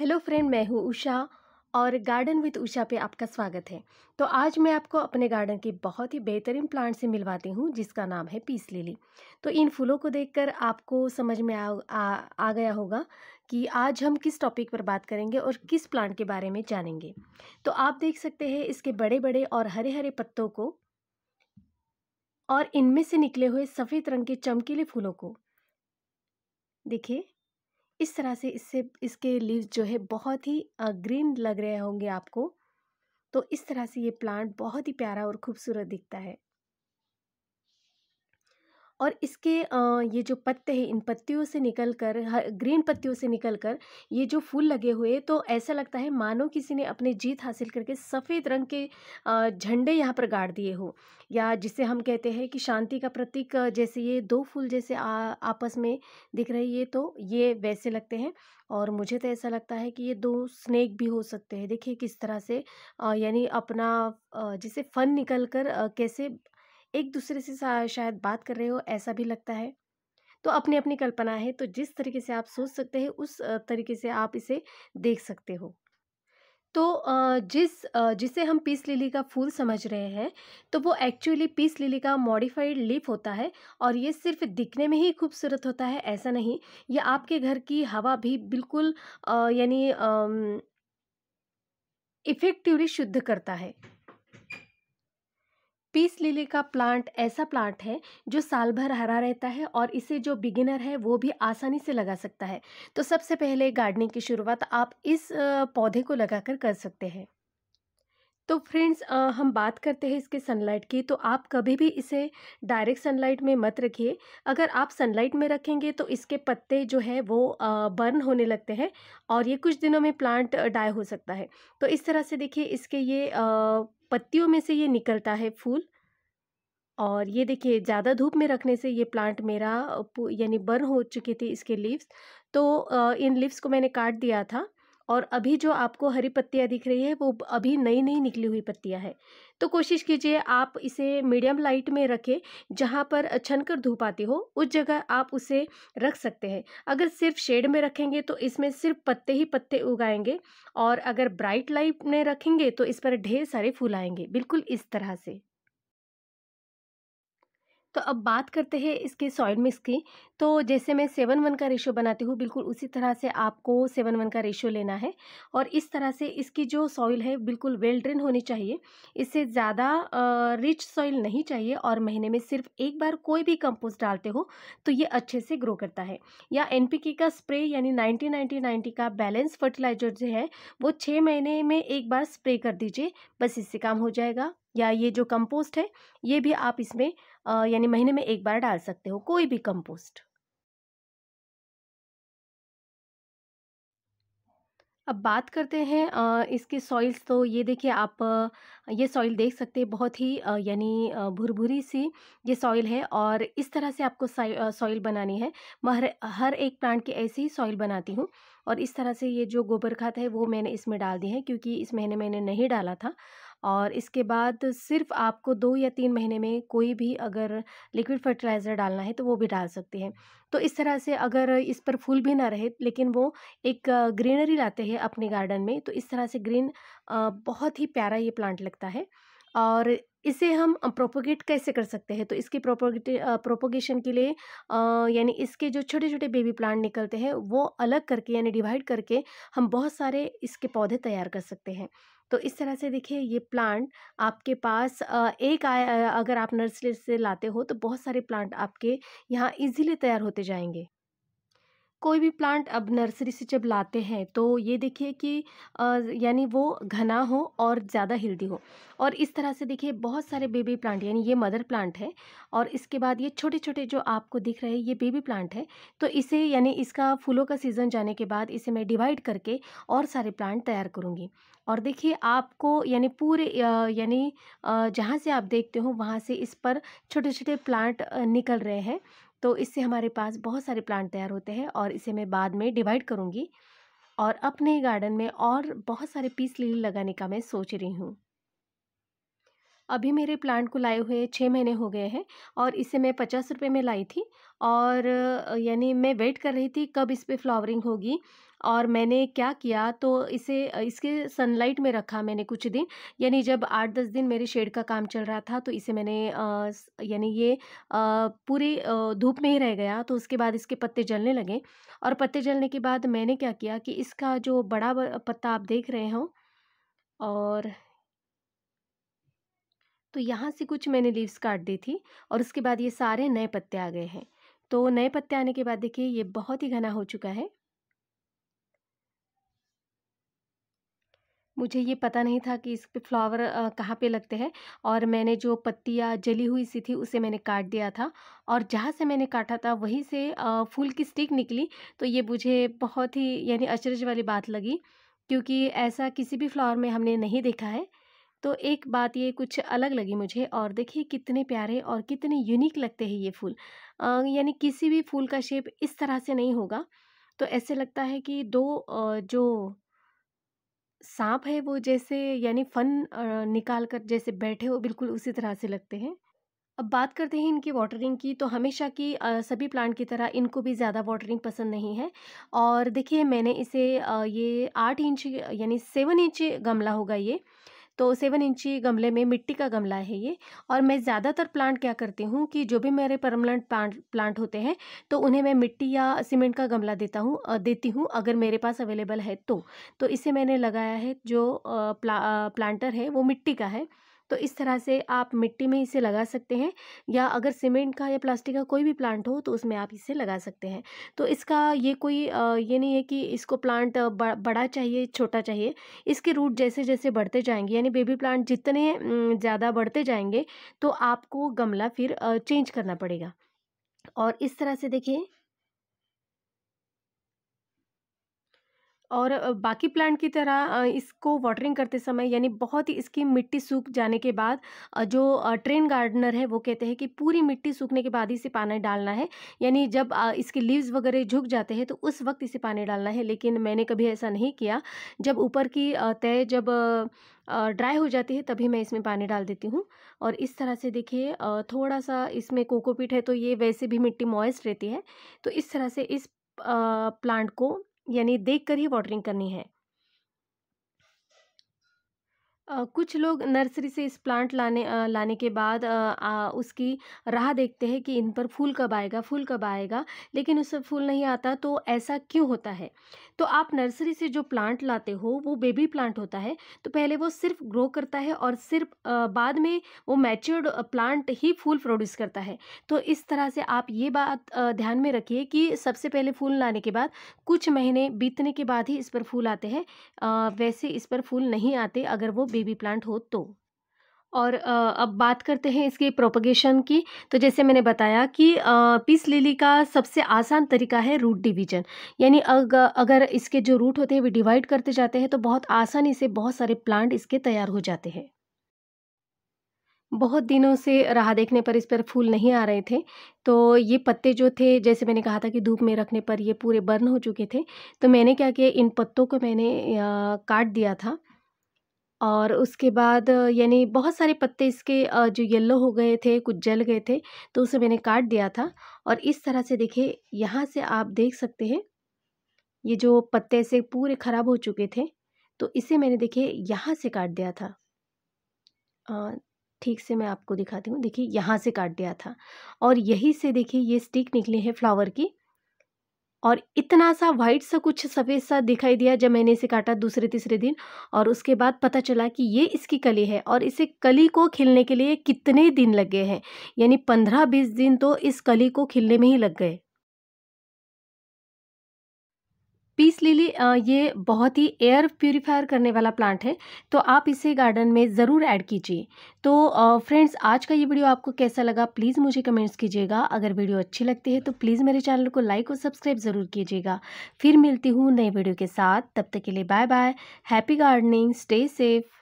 hello friend मैं हूँ उषा और गार्डन विद उषा पे आपका स्वागत है तो आज मैं आपको अपने गार्डन के बहुत ही बेहतरीन प्लांट से मिलवाती हूँ जिसका नाम है पीस लिली तो इन फूलों को देखकर आपको समझ में आ, आ, आ गया होगा कि आज हम किस टॉपिक पर बात करेंगे और किस प्लांट के बारे में जानेंगे तो आप देख सकते हैं इसके बड़े बड़े और हरे हरे पत्तों को और इनमें से निकले हुए सफ़ेद रंग के चमकीले फूलों को देखिए इस तरह से इससे इसके लीव्स जो है बहुत ही ग्रीन लग रहे होंगे आपको तो इस तरह से ये प्लांट बहुत ही प्यारा और खूबसूरत दिखता है और इसके ये जो पत्ते हैं इन पत्तियों से निकल कर ग्रीन पत्तियों से निकल कर ये जो फूल लगे हुए तो ऐसा लगता है मानो किसी ने अपने जीत हासिल करके सफ़ेद रंग के झंडे यहाँ पर गाड़ दिए हो या जिसे हम कहते हैं कि शांति का प्रतीक जैसे ये दो फूल जैसे आ, आपस में दिख रही है तो ये वैसे लगते हैं और मुझे तो ऐसा लगता है कि ये दो स्नेक भी हो सकते हैं देखिए किस तरह से यानी अपना जैसे फन निकल कर कैसे एक दूसरे से शायद बात कर रहे हो ऐसा भी लगता है तो अपनी अपनी कल्पना है तो जिस तरीके से आप सोच सकते हैं उस तरीके से आप इसे देख सकते हो तो जिस जिसे हम पीस लिली का फूल समझ रहे हैं तो वो एक्चुअली पीस लिली का मॉडिफाइड लीफ होता है और ये सिर्फ दिखने में ही खूबसूरत होता है ऐसा नहीं ये आपके घर की हवा भी बिल्कुल यानी इफ़ेक्टिवली शुद्ध करता है पीस लिली का प्लांट ऐसा प्लांट है जो साल भर हरा रहता है और इसे जो बिगिनर है वो भी आसानी से लगा सकता है तो सबसे पहले गार्डनिंग की शुरुआत आप इस पौधे को लगाकर कर सकते हैं तो फ्रेंड्स हम बात करते हैं इसके सनलाइट की तो आप कभी भी इसे डायरेक्ट सनलाइट में मत रखिए अगर आप सनलाइट में रखेंगे तो इसके पत्ते जो है वो बर्न होने लगते हैं और ये कुछ दिनों में प्लांट डाई हो सकता है तो इस तरह से देखिए इसके ये पत्तियों में से ये निकलता है फूल और ये देखिए ज़्यादा धूप में रखने से ये प्लांट मेरा यानी बर्न हो चुके थे इसके लीव्स तो इन लीव्स को मैंने काट दिया था और अभी जो आपको हरी पत्तियाँ दिख रही है वो अभी नई नई निकली हुई पत्तियाँ हैं तो कोशिश कीजिए आप इसे मीडियम लाइट में रखें जहाँ पर छनकर धूप आती हो उस जगह आप उसे रख सकते हैं अगर सिर्फ शेड में रखेंगे तो इसमें सिर्फ पत्ते ही पत्ते उगाएंगे और अगर ब्राइट लाइट में रखेंगे तो इस पर ढेर सारे फूल आएंगे बिल्कुल इस तरह से तो अब बात करते हैं इसके सॉइल मिक्स की तो जैसे मैं सेवन वन का रेशियो बनाती हूँ बिल्कुल उसी तरह से आपको सेवन वन का रेशियो लेना है और इस तरह से इसकी जो सॉइल है बिल्कुल वेल ड्रेन होनी चाहिए इससे ज़्यादा रिच सॉइल नहीं चाहिए और महीने में सिर्फ एक बार कोई भी कंपोस्ट डालते हो तो ये अच्छे से ग्रो करता है या एन का स्प्रे यानी नाइन्टी नाइनटी नाइन्टी का बैलेंस फर्टिलाइजर जो है वो छः महीने में एक बार स्प्रे कर दीजिए बस इससे काम हो जाएगा या ये जो कंपोस्ट है ये भी आप इसमें यानी महीने में एक बार डाल सकते हो कोई भी कंपोस्ट अब बात करते हैं इसके सॉइल्स तो ये देखिए आप ये सॉइल देख सकते हैं बहुत ही यानी भुरभुरी सी ये सॉइल है और इस तरह से आपको सॉइल बनानी है मैं हर हर एक प्लांट के ऐसे ही सॉइल बनाती हूँ और इस तरह से ये जो गोबर खाद है वो मैंने इसमें डाल दी है क्योंकि इस महीने मैंने नहीं डाला था और इसके बाद सिर्फ आपको दो या तीन महीने में कोई भी अगर लिक्विड फर्टिलाइज़र डालना है तो वो भी डाल सकते हैं तो इस तरह से अगर इस पर फूल भी ना रहे लेकिन वो एक ग्रीनरी लाते हैं अपने गार्डन में तो इस तरह से ग्रीन बहुत ही प्यारा ये प्लांट लगता है और इसे हम प्रोपोगेट कैसे कर सकते हैं तो इसकी प्रोपोगेट प्रोपोगेशन के लिए यानी इसके जो छोटे छोटे बेबी प्लांट निकलते हैं वो अलग करके यानी डिवाइड करके हम बहुत सारे इसके पौधे तैयार कर सकते हैं तो इस तरह से देखिए ये प्लांट आपके पास एक आया अगर आप नर्सरी से लाते हो तो बहुत सारे प्लांट आपके यहाँ इजीली तैयार होते जाएंगे कोई भी प्लांट अब नर्सरी से जब लाते हैं तो ये देखिए कि यानी वो घना हो और ज़्यादा हेल्दी हो और इस तरह से देखिए बहुत सारे बेबी प्लांट यानी ये मदर प्लांट है और इसके बाद ये छोटे छोटे जो आपको दिख रहे हैं ये बेबी प्लांट है तो इसे यानी इसका फूलों का सीज़न जाने के बाद इसे मैं डिवाइड करके और सारे प्लांट तैयार करूँगी और देखिए आपको यानी पूरे यानी जहाँ से आप देखते हो वहाँ से इस पर छोटे छोटे प्लांट निकल रहे हैं तो इससे हमारे पास बहुत सारे प्लांट तैयार होते हैं और इसे मैं बाद में डिवाइड करूँगी और अपने गार्डन में और बहुत सारे पीस लिली लगाने का मैं सोच रही हूँ अभी मेरे प्लांट को लाए हुए छः महीने हो गए हैं और इसे मैं पचास रुपये में लाई थी और यानी मैं वेट कर रही थी कब इस पर फ्लावरिंग होगी और मैंने क्या किया तो इसे इसके सनलाइट में रखा मैंने कुछ दिन यानी जब आठ दस दिन मेरे शेड का काम चल रहा था तो इसे मैंने यानी ये पूरी धूप में ही रह गया तो उसके बाद इसके पत्ते जलने लगे और पत्ते जलने के बाद मैंने क्या किया कि इसका जो बड़ा पत्ता आप देख रहे हो और तो यहाँ से कुछ मैंने लीव्स काट दी थी और उसके बाद ये सारे नए पत्ते आ गए हैं तो नए पत्ते आने के बाद देखिए ये बहुत ही घना हो चुका है मुझे ये पता नहीं था कि इस पे फ्लावर कहाँ पे लगते हैं और मैंने जो पत्तियाँ जली हुई सी थी उसे मैंने काट दिया था और जहाँ से मैंने काटा था वहीं से फूल की स्टिक निकली तो ये मुझे बहुत ही यानी अचरज वाली बात लगी क्योंकि ऐसा किसी भी फ्लावर में हमने नहीं देखा है तो एक बात ये कुछ अलग लगी मुझे और देखिए कितने प्यारे और कितने यूनिक लगते हैं ये फूल यानी किसी भी फूल का शेप इस तरह से नहीं होगा तो ऐसे लगता है कि दो जो सांप है वो जैसे यानी फन निकाल कर जैसे बैठे हो बिल्कुल उसी तरह से लगते हैं अब बात करते हैं इनकी वाटरिंग की तो हमेशा की सभी प्लांट की तरह इनको भी ज़्यादा वाटरिंग पसंद नहीं है और देखिए मैंने इसे ये आठ इंच यानी सेवन इंच गमला होगा ये तो सेवन इंची गमले में मिट्टी का गमला है ये और मैं ज़्यादातर प्लांट क्या करती हूँ कि जो भी मेरे परमानेंट प्लांट प्लांट होते हैं तो उन्हें मैं मिट्टी या सीमेंट का गमला देता हूँ देती हूँ अगर मेरे पास अवेलेबल है तो, तो इसे मैंने लगाया है जो प्ला, प्लांटर है वो मिट्टी का है तो इस तरह से आप मिट्टी में इसे लगा सकते हैं या अगर सीमेंट का या प्लास्टिक का कोई भी प्लांट हो तो उसमें आप इसे लगा सकते हैं तो इसका ये कोई ये नहीं है कि इसको प्लांट बड़ा चाहिए छोटा चाहिए इसके रूट जैसे जैसे बढ़ते जाएंगे यानी बेबी प्लांट जितने ज़्यादा बढ़ते जाएंगे तो आपको गमला फिर चेंज करना पड़ेगा और इस तरह से देखिए और बाकी प्लांट की तरह इसको वाटरिंग करते समय यानी बहुत ही इसकी मिट्टी सूख जाने के बाद जो ट्रेन गार्डनर है वो कहते हैं कि पूरी मिट्टी सूखने के बाद ही इसे पानी डालना है यानी जब इसके लीव्स वगैरह झुक जाते हैं तो उस वक्त इसे पानी डालना है लेकिन मैंने कभी ऐसा नहीं किया जब ऊपर की तय जब ड्राई हो जाती है तभी मैं इसमें पानी डाल देती हूँ और इस तरह से देखिए थोड़ा सा इसमें कोकोपीट है तो ये वैसे भी मिट्टी मॉइस्ट रहती है तो इस तरह से इस प्लांट को यानी देख कर ही वाटरिंग करनी है कुछ लोग नर्सरी से इस प्लांट लाने लाने के बाद उसकी राह देखते हैं कि इन पर फूल कब आएगा फूल कब आएगा लेकिन उससे फूल नहीं आता तो ऐसा क्यों होता है तो आप नर्सरी से जो प्लांट लाते हो वो बेबी प्लांट होता है तो पहले वो सिर्फ ग्रो करता है और सिर्फ बाद में वो मैच्योर्ड प्लांट ही फूल प्रोड्यूस करता है तो इस तरह से आप ये बात ध्यान में रखिए कि सबसे पहले फूल लाने के बाद कुछ महीने बीतने के बाद ही इस पर फूल आते हैं वैसे इस पर फूल नहीं आते अगर वो बेबी प्लांट हो तो और अब बात करते हैं इसके प्रोपगेशन की तो जैसे मैंने बताया कि पीस लिली का सबसे आसान तरीका है रूट डिवीजन यानी अगर इसके जो रूट होते हैं वे डिवाइड करते जाते हैं तो बहुत आसानी से बहुत सारे प्लांट इसके तैयार हो जाते हैं बहुत दिनों से रहा देखने पर इस पर फूल नहीं आ रहे थे तो ये पत्ते जो थे जैसे मैंने कहा था कि धूप में रखने पर ये पूरे बर्न हो चुके थे तो मैंने क्या किया इन पत्तों को मैंने काट दिया था और उसके बाद यानी बहुत सारे पत्ते इसके जो येलो हो गए थे कुछ जल गए थे तो उसे मैंने काट दिया था और इस तरह से देखिए यहाँ से आप देख सकते हैं ये जो पत्ते से पूरे ख़राब हो चुके थे तो इसे मैंने देखिए यहाँ से काट दिया था ठीक से मैं आपको दिखाती हूँ देखिए यहाँ से काट दिया था और यही से देखिए ये स्टिक निकली है फ्लावर की और इतना सा वाइट सा कुछ सफ़ेद सा दिखाई दिया जब मैंने इसे काटा दूसरे तीसरे दिन और उसके बाद पता चला कि ये इसकी कली है और इसे कली को खिलने के लिए कितने दिन लगे हैं यानी पंद्रह बीस दिन तो इस कली को खिलने में ही लग गए पीस लिली ये बहुत ही एयर प्योरीफायर करने वाला प्लांट है तो आप इसे गार्डन में ज़रूर ऐड कीजिए तो फ्रेंड्स आज का ये वीडियो आपको कैसा लगा प्लीज़ मुझे कमेंट्स कीजिएगा अगर वीडियो अच्छी लगती है तो प्लीज़ मेरे चैनल को लाइक और सब्सक्राइब ज़रूर कीजिएगा फिर मिलती हूँ नए वीडियो के साथ तब तक के लिए bye bye happy gardening stay safe